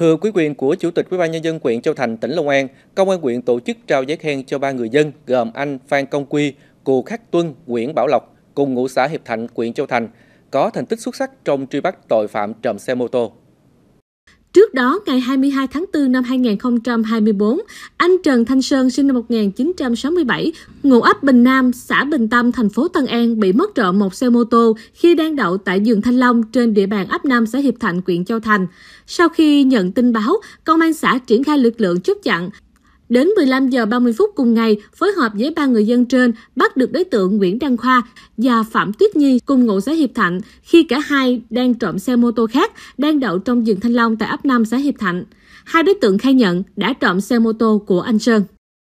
thưa quý quyền của Chủ tịch Ủy ban nhân dân huyện Châu Thành, tỉnh Long An, Công an huyện tổ chức trao giấy khen cho ba người dân gồm anh Phan Công Quy, Cù Khắc Tuân, Nguyễn Bảo Lộc cùng ngụ xã Hiệp Thạnh, huyện Châu Thành có thành tích xuất sắc trong truy bắt tội phạm trộm xe mô tô. Trước đó, ngày 22 tháng 4 năm 2024, anh Trần Thanh Sơn sinh năm 1967, ngụ ấp Bình Nam, xã Bình Tâm, thành phố Tân An bị mất trộm một xe mô tô khi đang đậu tại vườn Thanh Long trên địa bàn ấp Nam xã Hiệp Thạnh, huyện Châu Thành. Sau khi nhận tin báo, công an xã triển khai lực lượng chốt chặn, Đến 15 giờ 30 phút cùng ngày, phối hợp với ba người dân trên bắt được đối tượng Nguyễn Đăng Khoa và Phạm Tuyết Nhi cùng ngụ xã Hiệp Thạnh khi cả hai đang trộm xe mô tô khác đang đậu trong rừng Thanh Long tại ấp 5 xã Hiệp Thạnh. Hai đối tượng khai nhận đã trộm xe mô tô của anh Sơn.